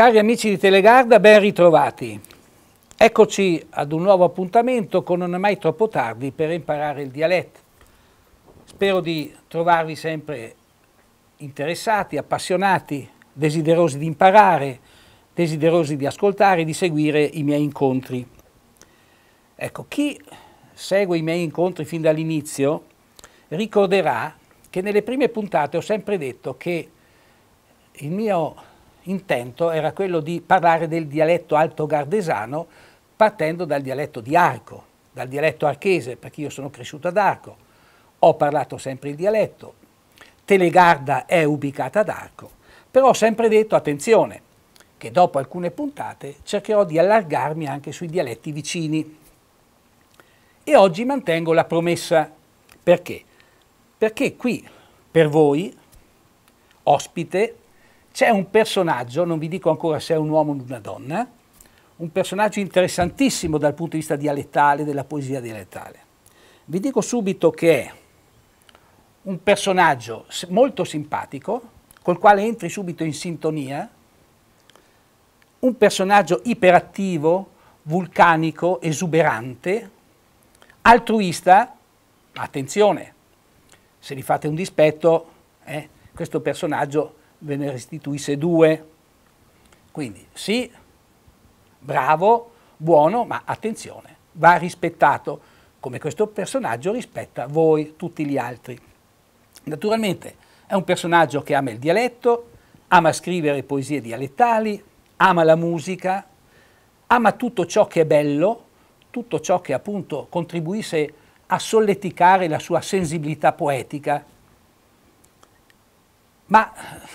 Cari amici di Telegarda, ben ritrovati. Eccoci ad un nuovo appuntamento con Non è mai troppo tardi per imparare il dialetto. Spero di trovarvi sempre interessati, appassionati, desiderosi di imparare, desiderosi di ascoltare e di seguire i miei incontri. Ecco, chi segue i miei incontri fin dall'inizio ricorderà che nelle prime puntate ho sempre detto che il mio intento era quello di parlare del dialetto alto-gardesano partendo dal dialetto di Arco, dal dialetto archese, perché io sono cresciuto ad Arco, ho parlato sempre il dialetto, Telegarda è ubicata ad Arco, però ho sempre detto, attenzione, che dopo alcune puntate cercherò di allargarmi anche sui dialetti vicini. E oggi mantengo la promessa. Perché? Perché qui, per voi, ospite, c'è un personaggio, non vi dico ancora se è un uomo o una donna, un personaggio interessantissimo dal punto di vista dialettale, della poesia dialettale. Vi dico subito che è un personaggio molto simpatico, col quale entri subito in sintonia, un personaggio iperattivo, vulcanico, esuberante, altruista, attenzione, se gli fate un dispetto, eh, questo personaggio ve ne restituisse due. Quindi sì, bravo, buono, ma attenzione, va rispettato come questo personaggio rispetta voi, tutti gli altri. Naturalmente è un personaggio che ama il dialetto, ama scrivere poesie dialettali, ama la musica, ama tutto ciò che è bello, tutto ciò che appunto contribuisce a solleticare la sua sensibilità poetica ma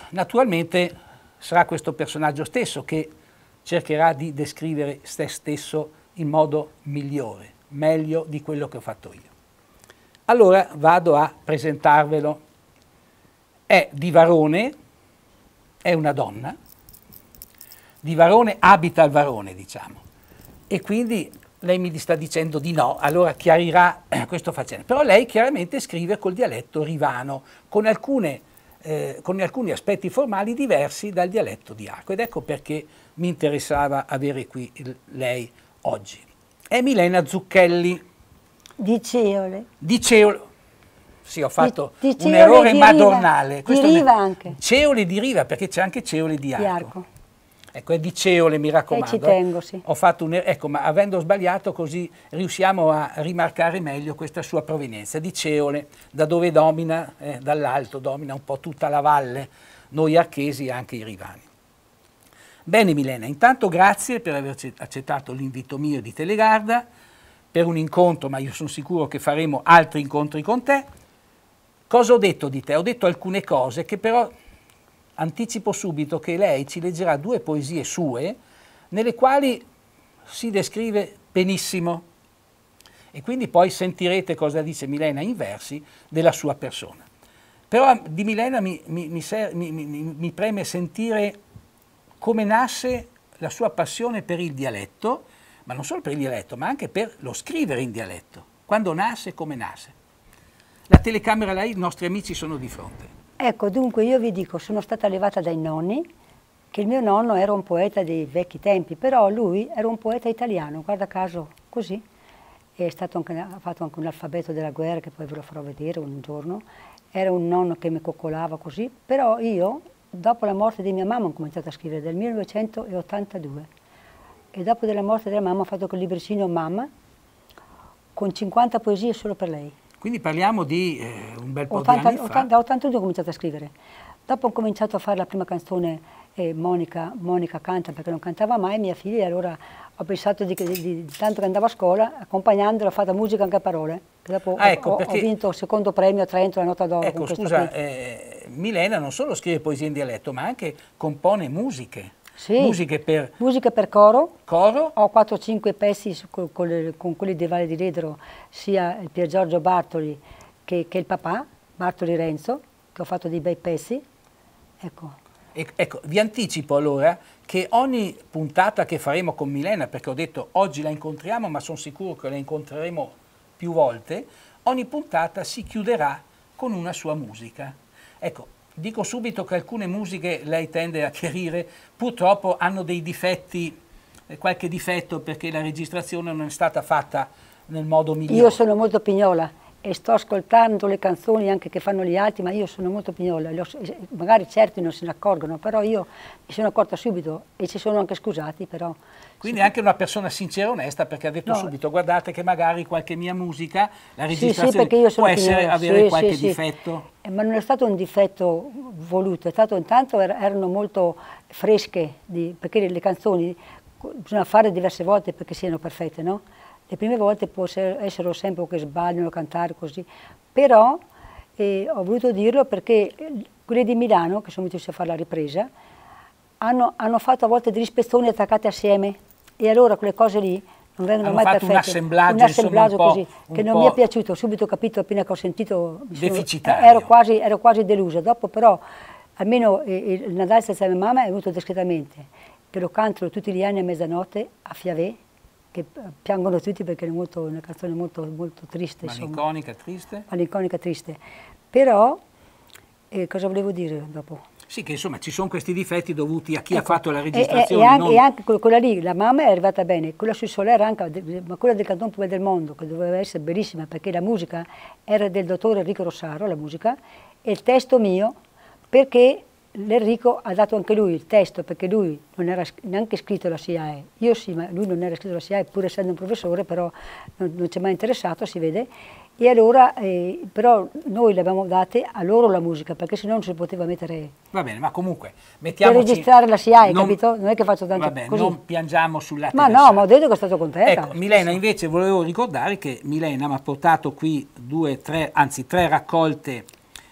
naturalmente sarà questo personaggio stesso che cercherà di descrivere se stesso in modo migliore, meglio di quello che ho fatto io. Allora vado a presentarvelo. È di Varone, è una donna, di Varone abita il Varone, diciamo, e quindi lei mi sta dicendo di no, allora chiarirà questo facendo. Però lei chiaramente scrive col dialetto rivano, con alcune eh, con alcuni aspetti formali diversi dal dialetto di Arco ed ecco perché mi interessava avere qui il, lei oggi. È Milena Zucchelli. Di Ceole. Di Ceole. Sì, ho fatto di, di un errore diriva, madornale. Di Riva anche. Ceole di Riva perché c'è anche Ceole di Arco. Di Arco. Ecco, è di Ceole, mi eh, raccomando. E eh. ci tengo, sì. Un, er-, ecco, ma avendo sbagliato così riusciamo a rimarcare meglio questa sua provenienza. Di Ceole, da dove domina, eh, dall'alto domina un po' tutta la valle, noi archesi e anche i rivani. Bene Milena, intanto grazie per aver accettato l'invito mio di Telegarda, per un incontro, ma io sono sicuro che faremo altri incontri con te. Cosa ho detto di te? Ho detto alcune cose che però anticipo subito che lei ci leggerà due poesie sue nelle quali si descrive benissimo e quindi poi sentirete cosa dice Milena in versi della sua persona. Però di Milena mi, mi, mi, mi preme sentire come nasce la sua passione per il dialetto, ma non solo per il dialetto, ma anche per lo scrivere in dialetto, quando nasce e come nasce. La telecamera là, i nostri amici sono di fronte. Ecco, dunque io vi dico, sono stata allevata dai nonni, che il mio nonno era un poeta dei vecchi tempi, però lui era un poeta italiano, guarda caso, così. Anche, ha fatto anche un alfabeto della guerra, che poi ve lo farò vedere un giorno. Era un nonno che mi coccolava così, però io, dopo la morte di mia mamma, ho cominciato a scrivere, del 1982. E dopo della morte della mamma ho fatto quel libricino Mamma, con 50 poesie solo per lei. Quindi parliamo di eh, un bel po' 80, di anni 80, fa. 82 ho cominciato a scrivere. Dopo ho cominciato a fare la prima canzone eh, Monica, Monica canta perché non cantava mai, mia figlia, e allora ho pensato di, di, di, tanto che andavo a scuola, accompagnandola, ho fatto musica anche a parole. Dopo ah, ecco, ho, perché... ho, vinto il secondo premio a Trento, la nota d'oro. Ecco, scusa, eh, Milena non solo scrive poesie in dialetto, ma anche compone musiche. Sì. Musiche per... Musiche per coro. Coro. Ho 4-5 pezzi su, con, con, quelli di Valle di Redro, sia il Pier Giorgio Bartoli che, che il papà, Bartoli Renzo, che ho fatto dei bei pezzi. Ecco. E, ecco, vi anticipo allora che ogni puntata che faremo con Milena, perché ho detto oggi la incontriamo, ma sono sicuro che la incontreremo più volte, ogni puntata si chiuderà con una sua musica. Ecco, Dico subito che alcune musiche, lei tende a chiarire, purtroppo hanno dei difetti, eh, qualche difetto perché la registrazione non è stata fatta nel modo migliore. Io sono molto pignola e sto ascoltando le canzoni anche che fanno gli altri, ma io sono molto pignola, magari certi non se ne accorgono, però io mi sono accorta subito e ci sono anche scusati però. Quindi anche una persona sincera e onesta perché ha detto no. subito guardate che magari qualche mia musica, la registrazione sì, sì, può essere, avere sì, qualche difetto. Eh, ma non è stato un difetto voluto, è stato intanto er, erano molto fresche, di, perché le canzoni bisogna fare diverse volte perché siano perfette, no? Le prime volte può essere sempre che sbagliano a cantare così, però eh, ho voluto dirlo perché quelli di Milano, che sono venuti a fare la ripresa, hanno, hanno, fatto a volte degli spezzoni attaccati assieme e allora quelle cose lì non vengono hanno mai perfette. un assemblaggio, un assemblaggio insomma, un così, che non mi è piaciuto, ho subito capito appena che ho sentito, deficitario. Ero, quasi, ero quasi delusa, dopo però almeno eh, il Nadal senza mia mamma è venuto discretamente, che lo cantano tutti gli anni a mezzanotte a Fiavè, che piangono tutti perché è, molto, una canzone molto, molto triste. Malinconica, triste? Malinconica, triste. Però, eh, cosa volevo dire dopo? Sì, che insomma ci sono questi difetti dovuti a chi ecco, ha fatto la registrazione. E, e, anche, non... e anche quella lì, la mamma è arrivata bene, quella su Soler anche, ma quella del Canton Puglia del Mondo, che doveva essere bellissima perché la musica era del dottore Enrico Rossaro, la musica, e il testo mio, perché l'Enrico ha dato anche lui il testo perché lui non era neanche scritto la SIAE, io sì ma lui non era scritto la SIAE pur essendo un professore però non, non ci è mai interessato si vede e allora eh, però noi le abbiamo date a loro la musica perché se no non si poteva mettere va bene ma comunque mettiamoci per registrare la SIAE non, capito? non è che faccio tanto vabbè, così non piangiamo sulla ma no ma ho detto che è stato contento ecco Milena invece volevo ricordare che Milena mi ha portato qui due tre anzi tre raccolte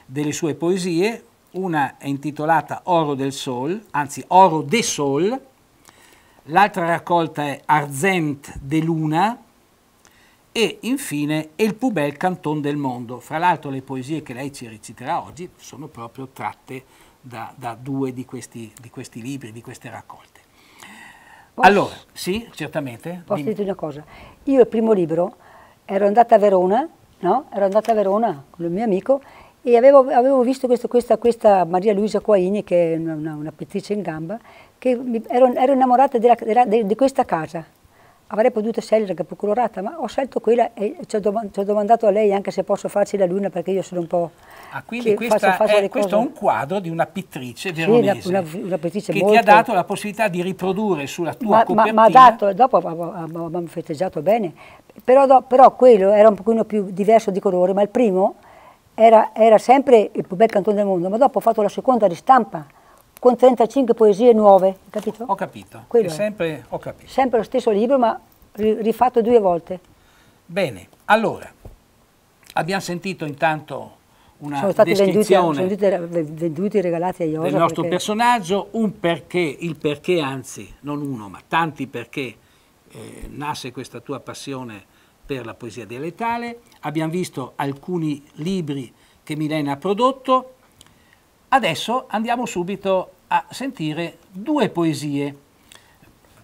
delle sue poesie una è intitolata Oro del Sol, anzi Oro de Sol, l'altra raccolta è Arzent de Luna e infine El più bel canton del mondo. Fra l'altro le poesie che lei ci reciterà oggi sono proprio tratte da, da due di questi, di questi, libri, di queste raccolte. Posso? Allora, sì, certamente. Posso dirti una cosa? Io il primo libro ero andata a Verona, no? Ero andata a Verona con il mio amico e avevo, avevo visto questo, questa, questa, Maria Luisa Quaini, che è una, una pittrice in gamba, che mi, ero, ero, innamorata della, della, de, di questa casa. Avrei potuto scegliere la più colorata, ma ho scelto quella e ci ho, ci ho, domandato a lei anche se posso farci la luna perché io sono un po'... Ah, quindi questa faccio, è, questo è un quadro di una pittrice veronese sì, una, una, una pittrice che molto... ti ha dato la possibilità di riprodurre sulla tua ma, copertina... Ma, ma dato, dopo abbiamo festeggiato bene, però, do, però quello era un pochino più diverso di colore, ma il primo era, era, sempre il più bel cantone del mondo, ma dopo ho fatto la seconda ristampa con 35 poesie nuove, capito? Ho capito, è sempre, ho capito. Sempre lo stesso libro, ma rifatto due volte. Bene, allora, abbiamo sentito intanto una sono stati venduti, sono venduti regalati a Iosa. Del nostro perché... personaggio, un perché, il perché anzi, non uno, ma tanti perché eh, nasce questa tua passione per la poesia dialettale, abbiamo visto alcuni libri che Milena ha prodotto, adesso andiamo subito a sentire due poesie.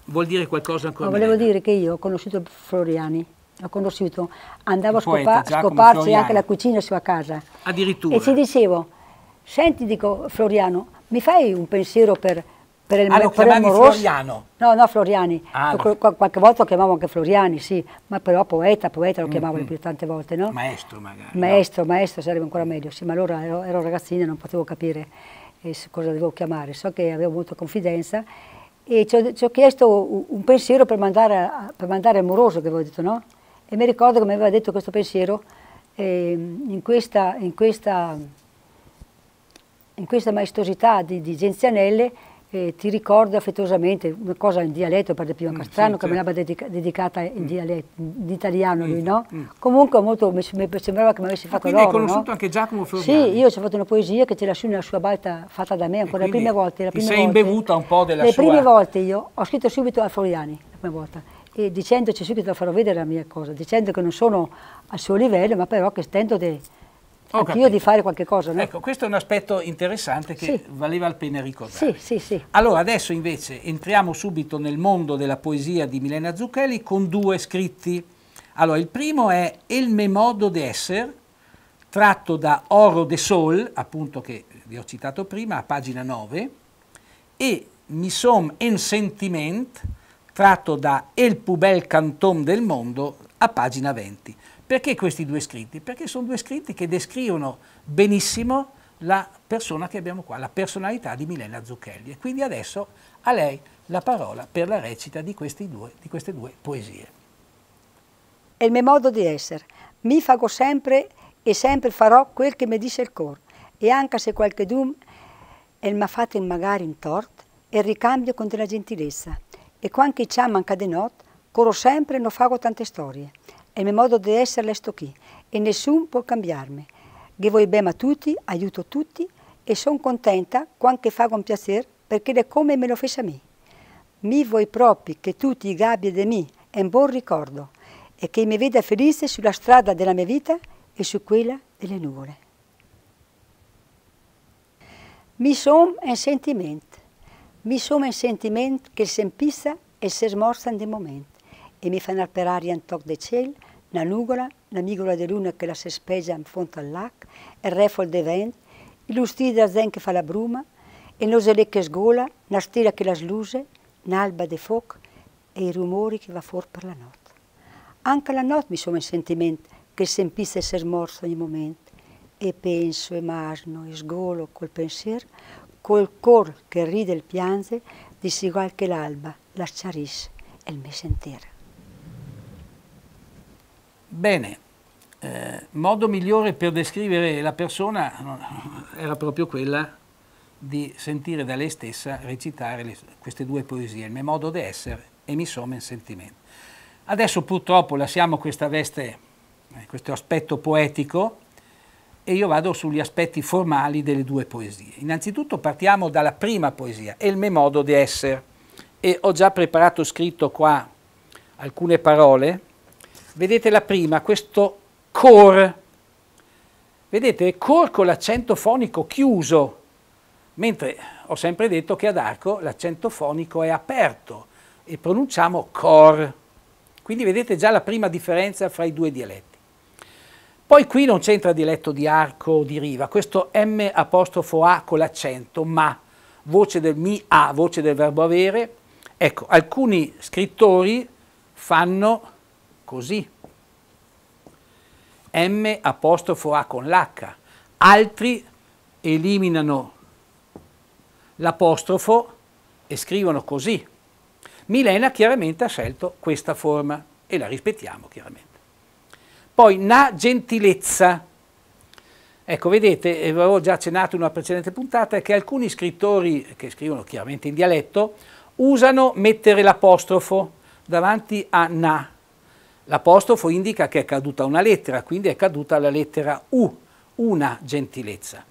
Vuol dire qualcosa ancora? No, volevo dire che io ho conosciuto Floriani, l'ho conosciuto, andavo a scopa scoparsi anche la cucina sua casa. Addirittura. E ci dicevo, senti, dico Floriano, mi fai un pensiero per per il ah, lo chiamavi Floriano? No, no, Floriani. Ah, ecco, no. Qualche volta lo chiamavo anche Floriani, sì, ma però poeta, poeta lo mm, chiamavo mm -hmm. più tante volte, no? Maestro magari. Maestro, no? maestro sarebbe ancora meglio, sì, ma allora ero, ero ragazzina e non potevo capire eh, cosa dovevo chiamare, so che avevo molta confidenza e ci ho, ci ho chiesto un pensiero per mandare, a, per mandare a Moroso, che avevo detto, no? E mi ricordo che mi aveva detto questo pensiero eh, in questa... In questa in questa maestosità di, di Genzianelle eh, ti ricordo affettuosamente una cosa in dialetto per di più a Castrano mm, sì, che me l'aveva dedicata in, mm. dialetto, in italiano mm, lui, no? Mm. Comunque molto, mi, sembrava che mi avessi ah, fatto l'oro, Quindi hai conosciuto no? anche Giacomo Floriani? Sì, io ci ho fatto una poesia che ce la nella sua balta fatta da me ancora le prime volte. La prima ti sei volte, imbevuta un po' della le sua... Le prime volte io ho scritto subito a Floriani, la prima volta, e dicendoci subito, farò vedere la mia cosa, dicendo che non sono al suo livello, ma però che stento di anch'io di fare qualche cosa. No? Ecco, questo è un aspetto interessante che sì. valeva la pena ricordare. Sì, sì, sì. Allora, adesso invece entriamo subito nel mondo della poesia di Milena Zucchelli con due scritti. Allora, il primo è El memodo de esser, tratto da Oro de Sol, appunto che vi ho citato prima, a pagina 9, e Mi som en sentiment, tratto da El pubel canton del mondo, a pagina 20. Perché questi due scritti? Perché sono due scritti che descrivono benissimo la persona che abbiamo qua, la personalità di Milena Zucchelli. E quindi adesso a lei la parola per la recita di, due, di queste due poesie. È il mio modo di essere. Mi fago sempre e sempre farò quel che mi dice il cor. E anche se qualche dum mi ha fatto magari un tort, e ricambio con della gentilezza. E quando chi ci manca di notte, coro sempre e non fago tante storie è il mio modo di essere sto qui e nessuno può cambiarmi. Che voi bene a tutti, aiuto tutti e sono contenta quando fa con piacere perché è come me lo fece a me. Mi vuoi proprio che tutti i gabbi di me è un buon ricordo e che mi veda felice sulla strada della mia vita e su quella delle nuvole. Mi sono un sentimento, mi sono un sentimento che si impissa e si smorza dei momenti e mi fa aria un tocco di cielo la nugola, la migola di luna che la si speggia in fondo al lac, il refol de vent, il lustida zen che fa la bruma, il noselè che sgola, la stella che la sluse, l'alba de foc e i rumori che va fuori per la notte. Anche la notte mi sono in sentimento che sempisse essere morto ogni momento e penso e masno e sgolo col pensiero, col cor che ride e piange, dissigual che l'alba, la sciarisse e il mio sentire. Bene, eh, modo migliore per descrivere la persona era proprio quella di sentire da lei stessa recitare le, queste due poesie, il mio modo di essere e mi sono in sentimento. Adesso purtroppo lasciamo questa veste, eh, questo aspetto poetico e io vado sugli aspetti formali delle due poesie. Innanzitutto partiamo dalla prima poesia, è il mio modo di essere e ho già preparato scritto qua alcune parole Vedete la prima, questo cor. Vedete, cor con l'accento fonico chiuso, mentre ho sempre detto che ad arco l'accento fonico è aperto e pronunciamo cor. Quindi vedete già la prima differenza fra i due dialetti. Poi qui non c'entra dialetto di arco o di riva, questo M apostrofo A con l'accento, ma voce del mi A, voce del verbo avere. Ecco, alcuni scrittori fanno così. M apostrofo A con l'H. Altri eliminano l'apostrofo e scrivono così. Milena chiaramente ha scelto questa forma e la rispettiamo chiaramente. Poi na gentilezza. Ecco, vedete, eh, avevo già accennato in una precedente puntata che alcuni scrittori che scrivono chiaramente in dialetto usano mettere l'apostrofo davanti a na L'apostrofo indica che è caduta una lettera, quindi è caduta la lettera U, una gentilezza.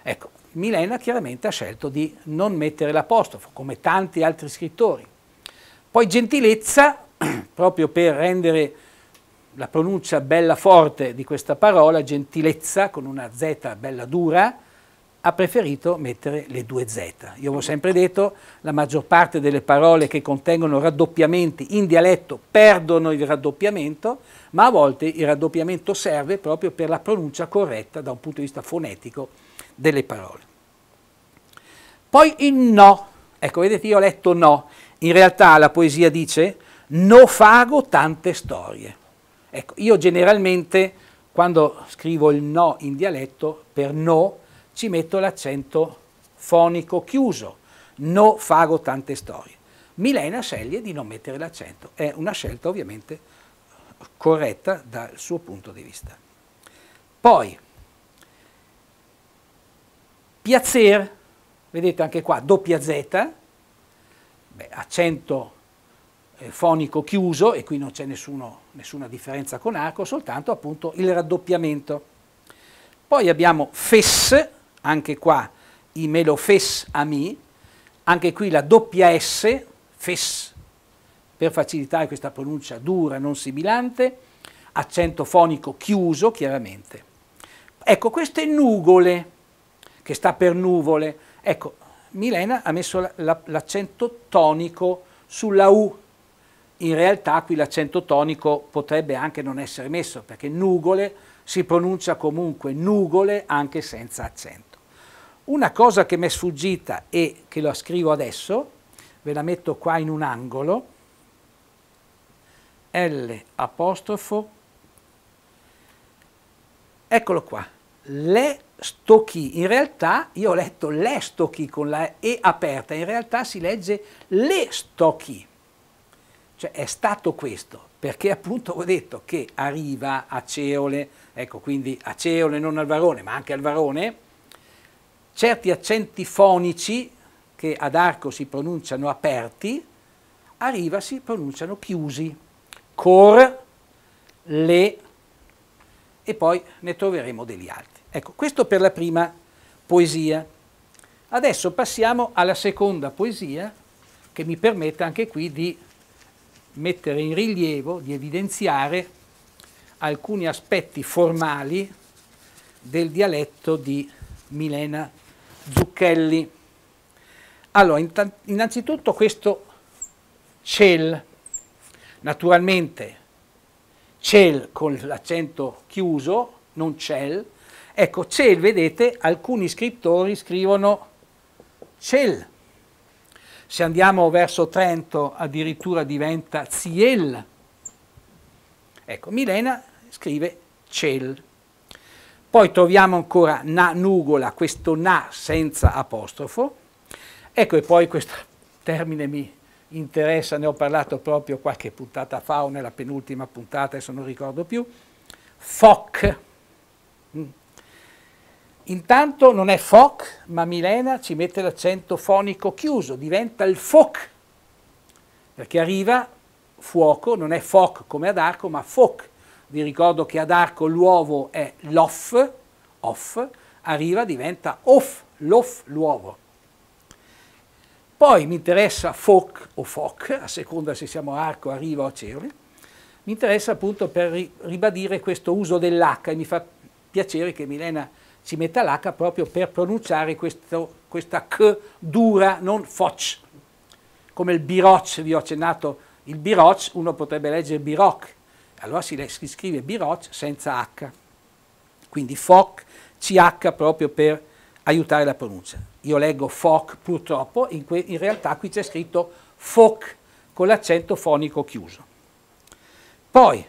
Ecco, Milena chiaramente ha scelto di non mettere l'apostrofo, come tanti altri scrittori. Poi gentilezza, proprio per rendere la pronuncia bella forte di questa parola, gentilezza, con una Z bella dura, ha preferito mettere le due Z. Io ho sempre detto la maggior parte delle parole che contengono raddoppiamenti in dialetto perdono il raddoppiamento, ma a volte il raddoppiamento serve proprio per la pronuncia corretta da un punto di vista fonetico delle parole. Poi il no. Ecco, vedete, io ho letto no. In realtà la poesia dice no fago tante storie. Ecco, io generalmente quando scrivo il no in dialetto per no ci metto l'accento fonico chiuso, no fago tante storie. Milena sceglie di non mettere l'accento, è una scelta ovviamente corretta dal suo punto di vista. Poi, piacer, vedete anche qua, doppia Z, beh, accento eh, fonico chiuso e qui non c'è nessuna differenza con arco, soltanto appunto il raddoppiamento. Poi abbiamo fess, anche qua i melofes ami, anche qui la doppia S, fes, per facilitare questa pronuncia dura, non sibilante, accento fonico chiuso chiaramente. Ecco, queste nugole, che sta per nuvole, ecco, Milena ha messo l'accento tonico sulla U. In realtà qui l'accento tonico potrebbe anche non essere messo, perché nugole si pronuncia comunque nugole anche senza accento. Una cosa che mi è sfuggita e che lo scrivo adesso, ve la metto qua in un angolo, L apostrofo, eccolo qua, le stocchi. In realtà io ho letto le stocchi con la E aperta, in realtà si legge le stocchi. Cioè è stato questo, perché appunto ho detto che arriva a Ceole, ecco quindi a Ceole non al Varone, ma anche al Varone, certi accenti fonici che ad arco si pronunciano aperti, a riva si pronunciano chiusi, cor, le, e poi ne troveremo degli altri. Ecco, questo per la prima poesia. Adesso passiamo alla seconda poesia, che mi permette anche qui di mettere in rilievo, di evidenziare alcuni aspetti formali del dialetto di Milena Zucchelli. Allora, innanzitutto questo CEL, naturalmente CEL con l'accento chiuso, non CEL, ecco CEL, vedete, alcuni scrittori scrivono CEL, se andiamo verso Trento addirittura diventa Ziel, ecco Milena scrive CEL. Poi troviamo ancora na nugola, questo na senza apostrofo. Ecco, e poi questo termine mi interessa, ne ho parlato proprio qualche puntata fa o nella penultima puntata, adesso non ricordo più. Foc. Mm. Intanto non è foc, ma Milena ci mette l'accento fonico chiuso, diventa il foc, perché arriva fuoco, non è foc come ad arco, ma foc, vi ricordo che ad arco l'uovo è l'off, off, arriva diventa off, l'off, l'uovo. Poi mi interessa foc o foc, a seconda se siamo arco, arriva o cervi. Mi interessa appunto per ribadire questo uso dell'H e mi fa piacere che Milena ci metta l'H proprio per pronunciare questo, questa C dura, non foc. Come il biroc, vi ho accennato il biroc, uno potrebbe leggere biroc, allora si, si scrive Biroc senza H, quindi FOC, CH proprio per aiutare la pronuncia. Io leggo FOC purtroppo, in, in realtà qui c'è scritto FOC con l'accento fonico chiuso. Poi,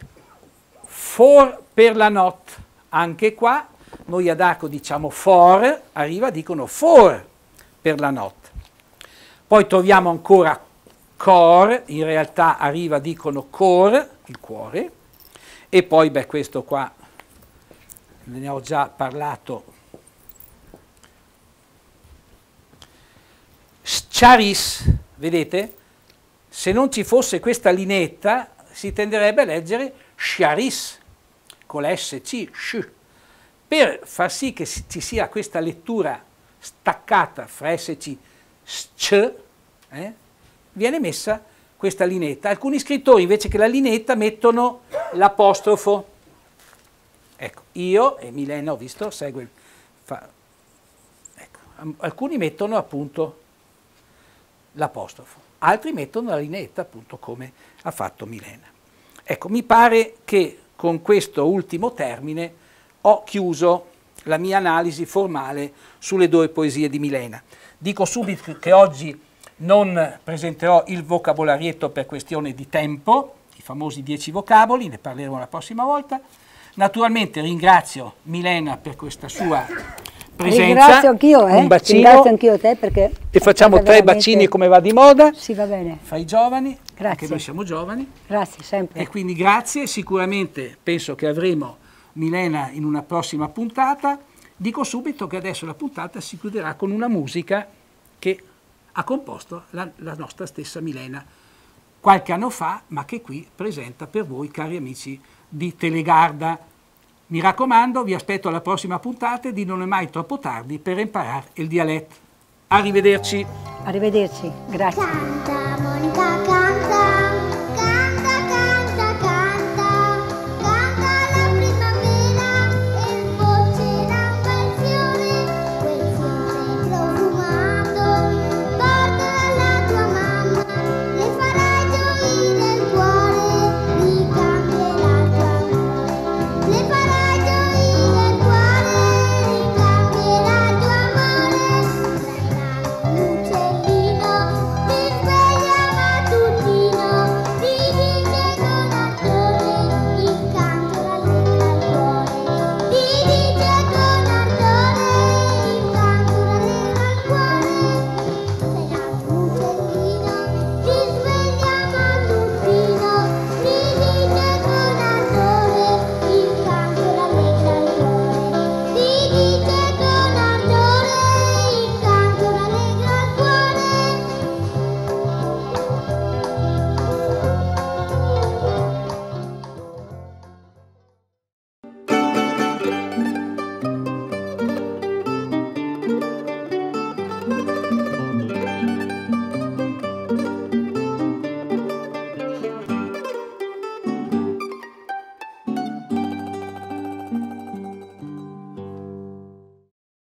for per la not, anche qua noi ad arco diciamo for, arriva dicono for per la not. Poi troviamo ancora cor, in realtà arriva dicono cor, il cuore, e poi, beh, questo qua, ve ne ho già parlato. Charis, vedete? Se non ci fosse questa linetta, si tenderebbe a leggere Charis, con la SC, sh. Per far sì che ci sia questa lettura staccata fra SC, sc, eh, viene messa questa linetta. Alcuni scrittori invece che la linetta mettono l'apostrofo. Ecco, io e Milena ho visto, segue, fa, ecco, alcuni mettono appunto l'apostrofo, altri mettono la lineetta appunto come ha fatto Milena. Ecco, mi pare che con questo ultimo termine ho chiuso la mia analisi formale sulle due poesie di Milena. Dico subito che oggi non presenterò il vocabolarietto per questione di tempo, i famosi dieci vocaboli, ne parleremo la prossima volta. Naturalmente ringrazio Milena per questa sua presenza. Ringrazio anch'io, eh? Un bacino. Ringrazio anch'io te perché... E facciamo tre veramente... bacini come va di moda. Sì, va bene. Fai giovani, grazie. anche noi siamo giovani. Grazie, sempre. E quindi grazie, sicuramente penso che avremo Milena in una prossima puntata. Dico subito che adesso la puntata si chiuderà con una musica che ha composto la, la nostra stessa Milena qualche anno fa, ma che qui presenta per voi, cari amici di Telegarda. Mi raccomando, vi aspetto alla prossima puntata di Non è mai troppo tardi per imparare il dialetto. Arrivederci. Arrivederci, grazie.